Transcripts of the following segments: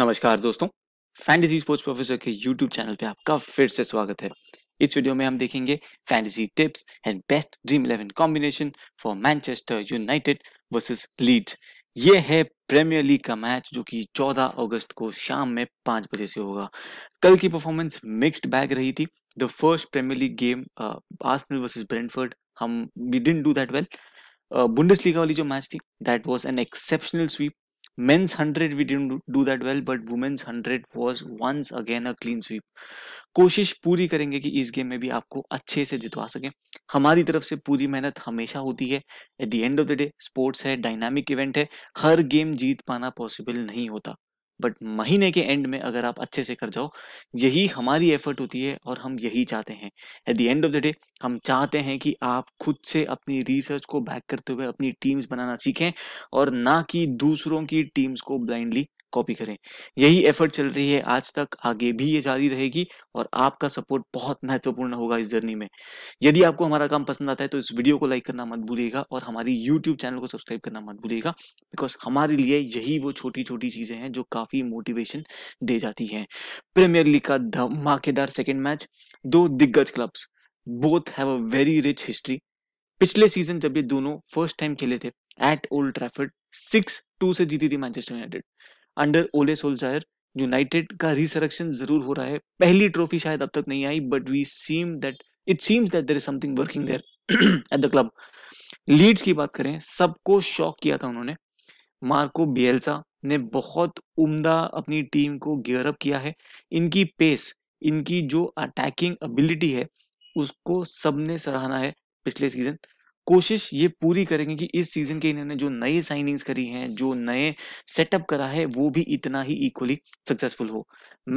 नमस्कार दोस्तों fantasy sports professor के YouTube चैनल पे आपका फिर से स्वागत है इस वीडियो में हम देखेंगे fantasy tips and best dream eleven combination for Manchester United versus Leeds ये है प्रीमियर लीग का मैच जो कि 14 अगस्त को शाम में पांच बजे से होगा कल की परफॉर्मेंस मिक्स्ड बैग रही थी the first premier league game Arsenal versus Brentford हम we didn't do that well Bundesliga वाली जो मैच थी that was an exceptional sweep men's 100 we didn't do that well but women's 100 was once again a clean sweep कोशिश पूरी करेंगे कि इस game में भी आपको अच्छे से जितवा सकें हमारी तरफ से पूरी मेहनत हमेशा होती है at the end of the day sports है डायनामिक इवेंट है हर गेम जीत पाना पॉसिबल नहीं होता बट महीने के एंड में अगर आप अच्छे से कर जाओ यही हमारी एफर्ट होती है और हम यही चाहते हैं at the end of the day हम चाहते हैं कि आप खुद से अपनी रिसर्च को बैक करते हुए अपनी टीम्स बनाना सीखें और ना कि दूसरों की टीम्स को ब्लाइंडली कॉपी करें यही एफर्ट चल रही है आज तक आगे भी ये जारी रहेगी और आपका सपोर्ट बहुत महत्वपूर्ण होगा इस जर्नी में यदि आपको हमारा काम पसंद आता है तो इस वीडियो को लाइक करना मत भूलिएगा और हमारी यूट्यूब चैनल को सब्सक्राइब करना मत भूलिएगा बिकॉज हमारे लिए यही वो छोटी छोटी चीजें हैं जो काफी मोटिवेशन दे जाती है प्रीमियर लीग का धमाकेदार सेकेंड मैच दो दिग्गज clubs both have a very rich history पिछले सीजन जब ये दोनों फर्स्ट टाइम खेले थे at Old Trafford six two से जीती थी मैनचेस्टर यूनाइटेड अंडर ओले सोल्जायर यूनाइटेड का रिसरक्शन जरूर हो रहा है पहली ट्रॉफी शायद अब तक नहीं आई but we seem that it seems that there is something working there at the club Leeds की बात करें सबको शॉक किया था उन्होंने मार्को बियल्सा ने बहुत उम्दा अपनी टीम को गियर अप किया है इनकी पेस इनकी जो अटैकिंग एबिलिटी है उसको सबने सराहना है पिछले सीजन कोशिश ये पूरी करेंगे कि इस सीजन के इन्होंने जो नए साइनिंग्स करी हैं जो नए सेटअप करा है वो भी इतना ही इक्वली सक्सेसफुल हो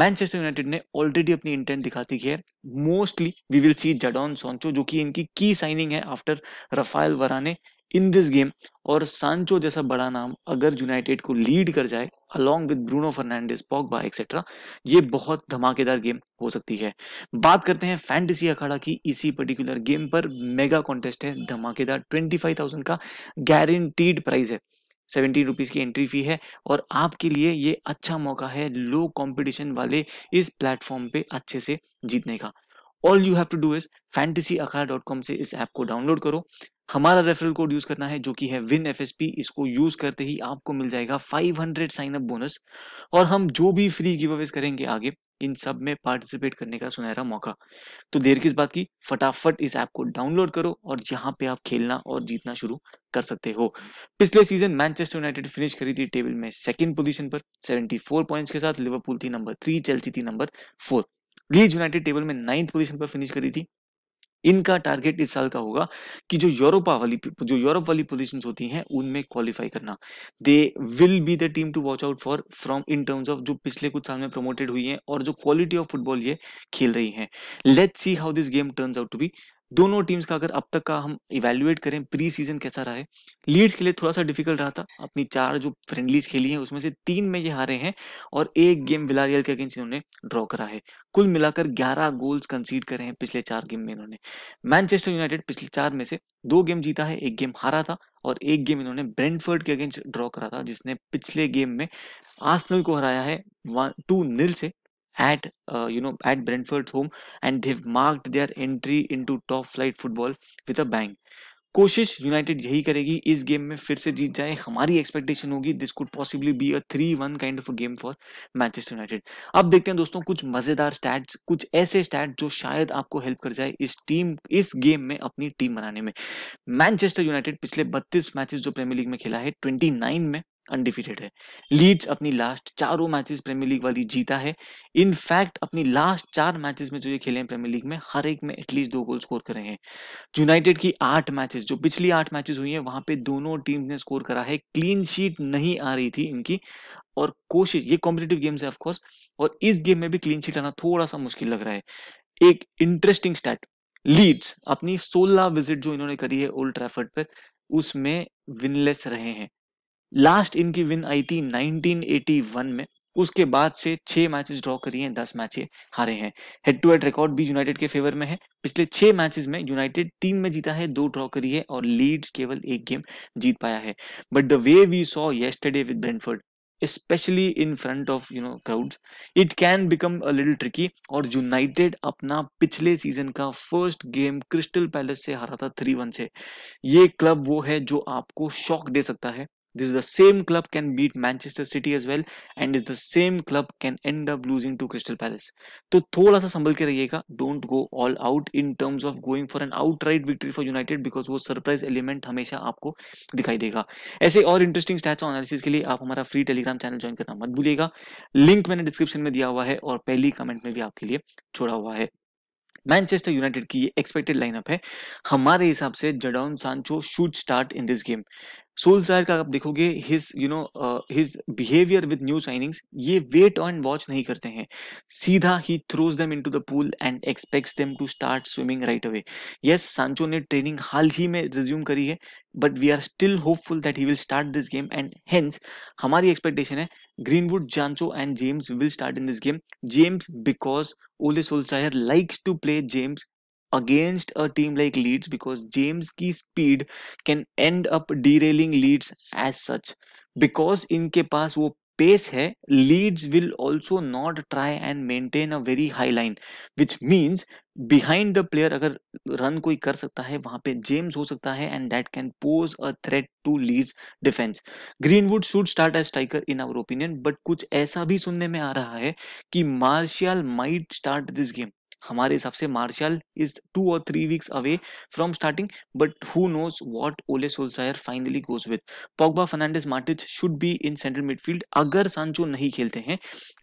मैनचेस्टर यूनाइटेड ने ऑलरेडी अपनी इंटेंट दिखाती है mostly we will see Jadon Sancho जो कि इनकी की साइनिंग है after Raphael Varane in this game और सांचो जैसा बड़ा नाम अगर यूनाइटेड को लीड कर जाए along with Bruno Fernandes Pogba etcetera ये बहुत धमाकेदार गेम हो सकती है बात करते हैं फैंटेसी अखाड़ा की इसी पर्टिकुलर गेम पर मेगा कॉन्टेस्ट है धमाकेदार 25,000 का गारंटीड प्राइस है सेवेंटीन रुपीज़ की एंट्री फी है और आपके लिए ये अच्छा मौका है लो कॉम्पिटिशन वाले इस प्लेटफॉर्म पे अच्छे से जीतने का all you have to do is fantasy Akhada dot com से इस ऐप को डाउनलोड करो हमारा रेफरल कोड यूज करना है जो कि है विन एफ इसको यूज करते ही आपको मिल जाएगा 500 साइन अप बोनस और हम जो भी फ्री गिव अवेज करेंगे आगे इन सब में पार्टिसिपेट करने का सुनहरा मौका तो देर किस बात की फटाफट इस ऐप को डाउनलोड करो और यहाँ पे आप खेलना और जीतना शुरू कर सकते हो पिछले सीजन मैनचेस्टर यूनाइटेड फिनिश करी थी टेबल में सेकेंड पोजिशन पर सेवेंटी पॉइंट्स के साथ लिवरपूल थी नंबर थ्री चलती थी number four Leeds United table में नाइन्थ पोजिशन पर फिनिश करी थी इनका टारगेट इस साल का होगा कि जो यूरोपा वाली जो यूरोप वाली पोजिशन होती हैं उनमें क्वालिफाई करना they will be the team to watch out for from in terms of जो पिछले कुछ साल में प्रमोटेड हुई है और जो क्वालिटी ऑफ फुटबॉल ये खेल रही है let see how this game turns out to be दोनों टीम्स का अगर अब तक का हम इवेल्युएट करें प्री सीजन कैसा रहा है लीड्स के लिए थोड़ा सा डिफिकल्ट रहा था अपनी चार जो फ्रेंडलीज खेली है उसमें से तीन में ये हारे हैं और एक गेम विलारियल के अगेंस्ट इन्होंने ड्रॉ करा है कुल मिलाकर 11 गोल्स कंसीड करे हैं पिछले चार गेम में इन्होंने मैनचेस्टर यूनाइटेड पिछले चार में से दो गेम जीता है एक गेम हारा था और एक गेम इन्होंने ब्रेंडफर्ड के अगेंस्ट ड्रॉ करा था जिसने पिछले गेम में आसनल को हराया है टू नील से at uh, you know at Brentford's home and they've marked their entry into top flight football with a bang कोशिश यूनाइटेड यही करेगी इस गेम में फिर से जीत जाए हमारी एक्सपेक्टेशन होगी this could possibly be a three one kind of game for Manchester United अब देखते हैं दोस्तों कुछ मजेदार स्टैट्स कुछ ऐसे स्टैट जो शायद आपको हेल्प कर जाए इस टीम इस गेम में अपनी टीम बनाने में मैनचेस्टर यूनाइटेड पिछले बत्तीस मैचेस जो प्रीमियर लीग में खेला है ट्वेंटी में अनडिफिटेड है लीड्स अपनी लास्ट चारों मैचेस प्रीमियर लीग वाली जीता है इनफैक्ट अपनी लास्ट चार मैचेस में जो ये खेले हैं प्रीमियर लीग में हर एक में एटलीस्ट दो गोल स्कोर करे हैं यूनाइटेड की आठ मैचेस जो पिछली आठ मैचेस हुई हैं वहां पे दोनों टीम ने स्कोर करा है क्लीन शीट नहीं आ रही थी इनकी और कोशिश ये कॉम्पिटेटिव गेम्स है ऑफकोर्स और इस गेम में भी क्लीन शीट आना थोड़ा सा मुश्किल लग रहा है एक इंटरेस्टिंग स्टैट लीड्स अपनी सोलह विजिट जो इन्होंने करी है ओल्ड ट्रैफर्ड पर उसमें विनलेस रहे हैं लास्ट इनकी विन आई थी 1981 में उसके बाद से छह मैचेस ड्रॉ करी हैं दस मैचे हारे हैं हेड टू हेड रिकॉर्ड भी यूनाइटेड के फेवर में है पिछले छह मैचेस में यूनाइटेड तीन में जीता है दो ड्रॉ करी है और लीड्स केवल एक गेम जीत पाया है but the way we saw yesterday with Brentford especially in front of you know crowds it can become a little tricky और यूनाइटेड अपना पिछले सीजन का फर्स्ट गेम क्रिस्टल पैलेस से हारा था थ्री वन से ये क्लब वो है जो आपको शॉक दे सकता है This is the same club can beat Manchester City as well and is the same club can end up losing to Crystal Palace. तो थोड़ा सा संभल के रहिएगा don't go all out in terms of going for an outright victory for United because वो surprise element हमेशा आपको दिखाई देगा ऐसे और इंटरेस्टिंग स्टैट्स और एनालिसिस के लिए आप हमारा फ्री टेलीग्राम चैनल ज्वाइन करना मत भूलिएगा लिंक मैंने डिस्क्रिप्शन में दिया हुआ है और पहली कमेंट में भी आपके लिए छोड़ा हुआ है मैनचेस्टर यूनाइटेड की ये एक्सपेक्टेड लाइनअप है हमारे हिसाब से Jadon Sancho should start in this game Solskjaer का आप देखोगे his you know his behaviour with new signings ये वेट ऑन वॉच नहीं करते हैं सीधा ही throws them into the pool and expects them to start swimming right away yes Sancho ने ट्रेनिंग हाल ही में रिज्यूम करी है but we are still hopeful that he will start this game and hence हमारी एक्सपेक्टेशन है greenwood जानचो and James will start in this game James because Ole Solskjaer likes to play James against a team like Leeds because James' की speed can end up derailing Leeds as such because इनके पास वो pace है Leeds will also not try and maintain a very high line which means behind the player अगर run कोई कर सकता है वहां पे James हो सकता है and that can pose a threat to Leeds defense Greenwood should start as striker in our opinion but कुछ ऐसा भी सुनने में आ रहा है कि Martial might start this game हमारे हिसाब से मार्शल इज टू और three weeks away from starting but who knows what Ole Solskjaer finally goes with Pogba Fernandes Matic should be in central midfield अगर सांचो नहीं खेलते हैं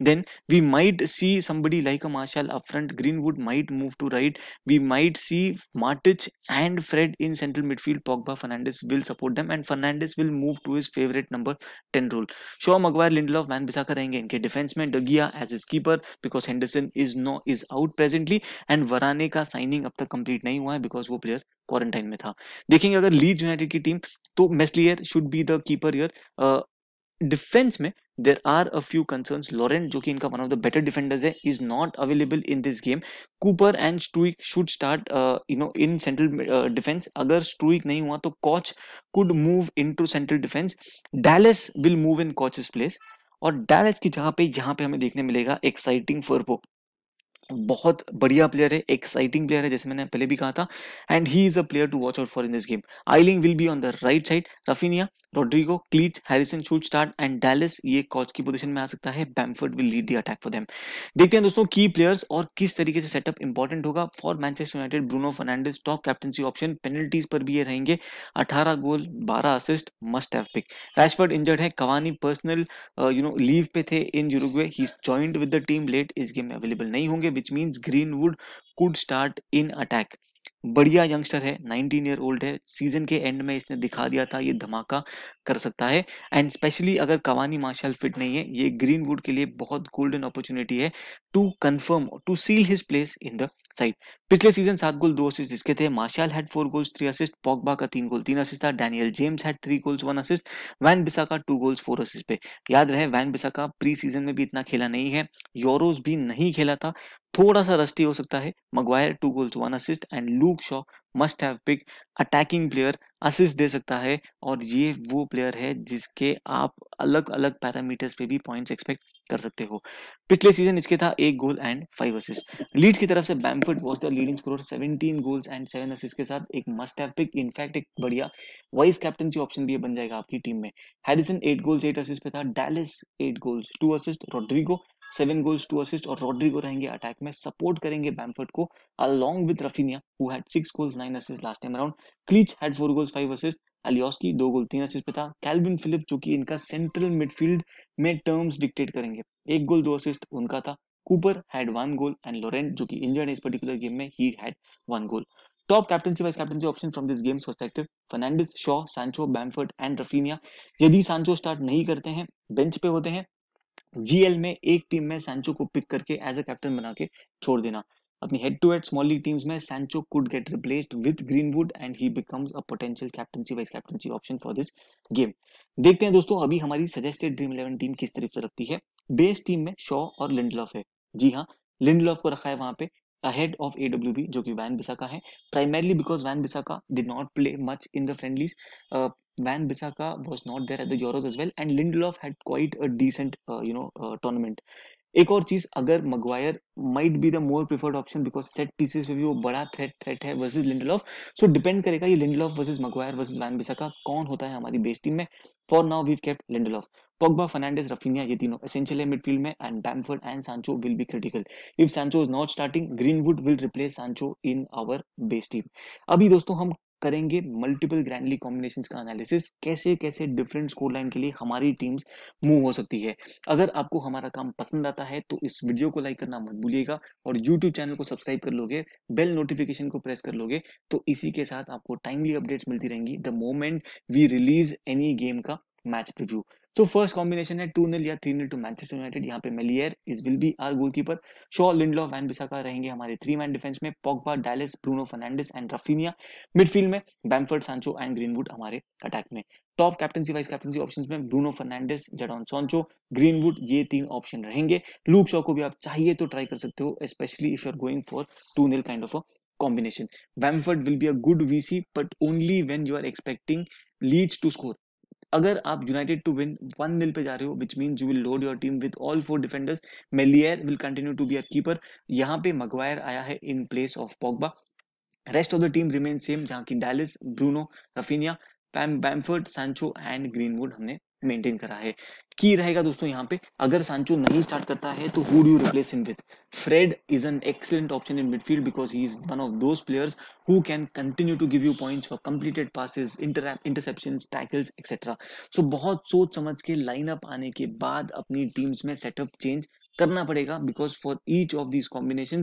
then we might see somebody like a Martial upfront Greenwood might move to right we might see Matic and Fred in central midfield Pogba Fernandes will support them and Fernandes will move to his favourite number ten role Shaw Maguire Lindelof Wan Bissaka रहेंगे इनके defence में de Gea as is keeper because Henderson is no is out present recently and Varane का signing अब तक complete नहीं हुआ है because वो प्लेयर क्वारंटाइन में था देखेंगे अगर लीड यूनाइटेड की टीम तो Meslier should be the keeper year defence में there are a few concern Llorente जो कि इनका one of the better defenders है is not available in this game Cooper and Struijk should start you know in central defence अगर Struijk नहीं हुआ तो Koch could move into central defence Dallas will move in Koch's place और Dallas की जगह पे यहाँ पे हमें देखने मिलेगा एक्साइटिंग फरपो बहुत बढ़िया प्लेयर है एक्साइटिंग प्लेयर है जैसे मैंने पहले भी कहा था and he is a player to watch out for in this game Ayling will be on the right side Raphinha Rodrigo Klich Harrison should start and Dallas ये कॉच की पोजीशन में आ सकता है Bamford will lead the attack for them देखते हैं दोस्तों की प्लेयर्स और किस तरीके से सेटअप इंपॉर्टेंट होगा for Manchester United Bruno Fernandes top captaincy option penalties पर भी ये रहेंगे अठारह गोल बारह assist must have pick Rashford injured है Cavani personal you know leave पे थे in Uruguay he joined with the team late इस गेम में अवेलेबल नहीं होंगे which means Greenwood could start in attack बढ़िया यंगस्टर है 19 ईयर ओल्ड है सीजन के एंड में इसने दिखा दिया था ये धमाका कर सकता है एंड स्पेशली अगर कवानी मार्शल फिट नहीं है ये ग्रीनवुड के लिए बहुत गोल्डन अपॉर्चुनिटी है to confirm to seal his place in the side पिछले सीजन सात गोल दो असिस्ट जिसके थे Martial had four goals three assist Pogba का तीन गोल तीन असिस्ट था Daniel James had three goals one assist Wan बिसा का टू गोल्स फोर असिस्ट पे याद रहे वैन बिसा का प्री सीजन में भी इतना खेला नहीं है यूरोस भी नहीं खेला था थोड़ा सा रस्टी हो सकता है Maguire two goals one assist and Luke Shaw must have pick attacking player assist दे सकता है और ये वो प्लेयर है जिसके आप अलग अलग पैरामीटर्स पे भी पॉइंट्स एक्सपेक्ट कर सकते हो पिछले सीजन इसके था एक goal and five assist Leeds की तरफ से Bamford was the leading score 17 goals and seven assist के साथ एक मस्ट हैव पिक इनफैक्ट एक बढ़िया वाइस कैप्टनसी ऑप्शन भी बन जाएगा आपकी टीम में Harrison eight goals eight assist पे था Dallas eight goals two assist Rodrigo seven goals two assist और रॉड्रिगो रहेंगे अटैक में सपोर्ट करेंगे बैमफर्ड को along with Raphinha who had six goals nine assist last time around Klich had four goals five assist Alioski दो goal तीन assist पे था kelvin Philip जो कि इनका सेंट्रल मिडफील्ड में टर्म्स डिक्टेट करेंगे एक गोल दो असिस्ट उनका था Cooper had one goal and Laurent जो कि इंजर्ड है इस पर्टिकुलर गेम में ही had one goal top captaincy vice captaincy option from this games perspective Fernandes Shaw Sancho, Bamford and Rafinha यदि Sancho स्टार्ट नहीं करते हैं बेंच पे होते हैं जीएल में एक टीम में सैंचो को पिक करके एज अ कैप्टन बना के छोड़ देना अपनी head to head small league teams में Sancho could get replaced with Greenwood and he becomes a potential captaincy vice captaincy option for this game देखते हैं दोस्तों अभी हमारी सजेस्टेड ड्रीम इलेवन टीम किस तरफ से रखती है बेस टीम में शॉ और लिंडलॉफ है जी हाँ लिंडलॉफ को रखा है वहां पे अहेड ahead of बी जो कि वैन बिसाका है primarily because Van Bissaka did not play much in the friendlies Van Bissaka was not there at the Euros as well, and Lindelof had quite a decent, uh, you know, uh, tournament. एक और चीज अगर Maguire might be the more preferred option because set pieces पे भी वो बड़ा threat threat है versus Lindelof so depend करेगा ये Lindelof versus Maguire versus Van बिसा का कौन होता है हमारी बेस टीम में for now we kept Lindelof Pogba Fernandes Raphinha ये तीनों एसेंशियल है मिडफील्ड में and Bamford and Sancho will be critical if Sancho is not starting greenwood will replace Sancho in our base team अभी दोस्तों हम करेंगे multiple grandly combination का analysis कैसे कैसे डिफरेंट स्कोर लाइन के लिए हमारी टीम्स मूव हो सकती है अगर आपको हमारा काम पसंद आता है तो इस वीडियो को लाइक करना मत भूलिएगा और यूट्यूब चैनल को सब्सक्राइब कर लोगे बेल नोटिफिकेशन को प्रेस कर लोगे तो इसी के साथ आपको टाइमली अपडेट्स मिलती रहेंगी the moment we release any game का मैच प्रिव्यू तो फर्स्ट कॉम्बिनेशन है टू नील या three nil two Manchester United यहाँ पे Meslier is will be our goalkeeper Shaw Lindelof Van Bissaka रहेंगे हमारे थ्री मैन डिफेंस में Pogba Dallas Bruno Fernandes and Raphinha midfield में Bamford Sancho and Greenwood हमारे attack में top captaincy vice captaincy option में Bruno Fernandes Jadon Sancho greenwood ये तीन option रहेंगे लूक शॉ को भी आप चाहिए तो ट्राई कर सकते हो specially if you are going for two nil kind of a combination. Bamford will be a good VC, but only when you are expecting Leeds to score अगर आप United to win one nil पे जा रहे हो which mean you will load your team with all four defenders Meslier will continue to be uh keeper यहाँ पे Maguire आया है in place of Pogba rest of the team remain same जहाँ की डायलिस ब्रूनो रफीनिया पैम Bamford Sancho and Greenwood हमने maintain करा है की रहेगा दोस्तों यहाँ पे अगर सांचो नहीं स्टार्ट करता है तो who do you replace him with Fred is an excellent option in midfield because he is one of those players who can continue to give you points for completed passes interception tackles etcetera so बहुत सोच समझ के lineup आने के बाद अपनी teams में setup change करना पड़ेगा because for each of these combination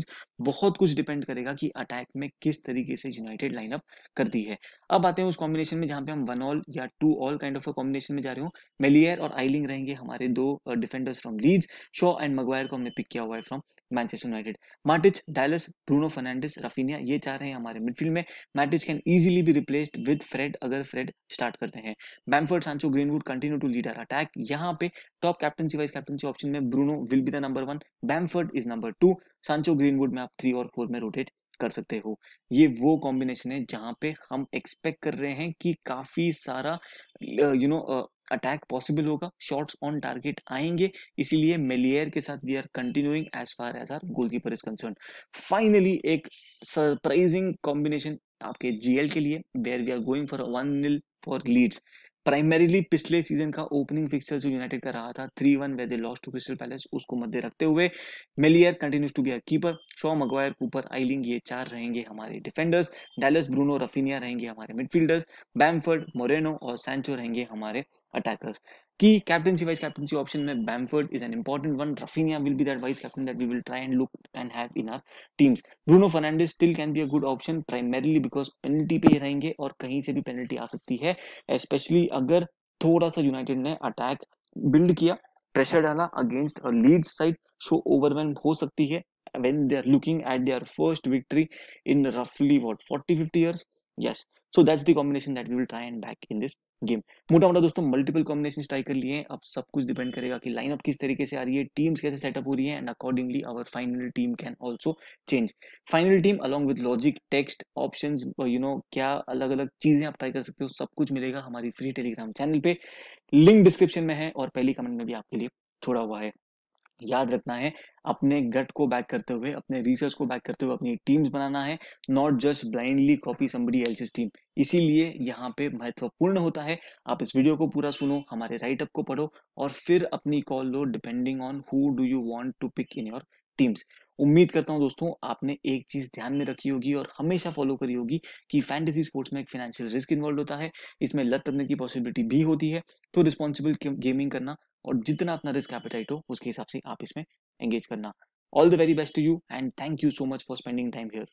बहुत कुछ डिपेंड करेगा कि अटैक में किस तरीके से यूनाइटेड लाइनअप करती है अब आते हैं उस कॉम्बिनेशन में जहां पे हम वन ऑल या two all kind of combination में जा रहे हो मेलियर और आईलिंग रहेंगे हमारे दो defenders from Leeds Shaw and Maguire को हमने पिक किया हुआ है from Manchester United Matic Dallas Bruno Fernandes Raphinha ये चाह रहे हैं हमारे मिडफील्ड में Matic can easily be replaced with Fred अगर फ्रेड स्टार्ट करते हैं Bamford Sancho Greenwood continue to lead our attack यहाँ पे top captaincy vice captaincy option में Bruno will be the number one Bamford is number two सांचो greenwood में आप three और फोर में रोटेट कर सकते हो ये वो कॉम्बिनेशन है जहां पे हम एक्सपेक्ट कर रहे हैं कि काफी सारा यू नो अटैक पॉसिबल होगा शॉट्स ऑन टारगेट आएंगे इसीलिए मेलियर के साथ we are continuing as far as our goalkeeper is concern finally एक सरप्राइजिंग कॉम्बिनेशन आपके जीएल के लिए where we are going for one nil for Leeds primarily पिछले सीजन का ओपनिंग फिक्सर जो यूनाइटेड का रहा था थ्री वन वेदे लॉस टू क्रिस्टल पैलेस उसको मध्य रखते हुए Meslier continues to be uh keeper Shaw Maguire Cooper Ayling ये चार रहेंगे हमारे डिफेंडर्स डायलस ब्रूनो रफिनिया रहेंगे हमारे मिडफील्डर्स बैमफर्ड मोरेनो और सैंचो रहेंगे हमारे अटैकर्स कि कैप्टनसी वाइस कैप्टनसी ऑप्शन में Bamford is an important one Raphinha will be that vice captain that we will try and look and have in our teams Bruno Fernandes still can be a good option primarily because penalty पे रहेंगे और कहीं से भी penalty आ सकती है specially अगर थोड़ा सा यूनाइटेड ने अटैक बिल्ड किया प्रेशर डाला against a Leeds side so overwhelm हो सकती है when they are looking at their first victory in roughly what 40 50 years yes so that's the combination that we will try and back in this game मोटा मोटा दोस्तों multiple combination try कर लिए अब सब कुछ डिपेंड करेगा कि लाइनअप किस तरीके से आ रही है टीम्स कैसे सेटअप हो रही है and accordingly our final team can also change final team along with logic text option you know क्या अलग अलग चीजें आप ट्राई कर सकते हो सब कुछ मिलेगा हमारी फ्री टेलीग्राम चैनल पे लिंक डिस्क्रिप्शन में है और पहली कमेंट में भी आपके लिए छोड़ा हुआ है याद रखना है अपने गट को बैक करते हुए अपने रिसर्च को बैक करते हुए अपनी टीम्स बनाना है not just blindly copy somebody else's team इसीलिए यहाँ पे महत्वपूर्ण होता है आप इस वीडियो को पूरा सुनो हमारे राइटअप को पढ़ो और फिर अपनी कॉल लो depending on who do you want to pick in your teams उम्मीद करता हूं दोस्तों आपने एक चीज ध्यान में रखी होगी और हमेशा फॉलो करी होगी कि फैंटेसी स्पोर्ट्स में एक फाइनेंशियल रिस्क इन्वॉल्व होता है इसमें लत लगने की पॉसिबिलिटी भी होती है तो रिस्पॉन्सिबल गेमिंग करना और जितना अपना रिस्क एपेटाइट हो उसके हिसाब से आप इसमें एंगेज करना all the very best to you and thank you so much for spending time here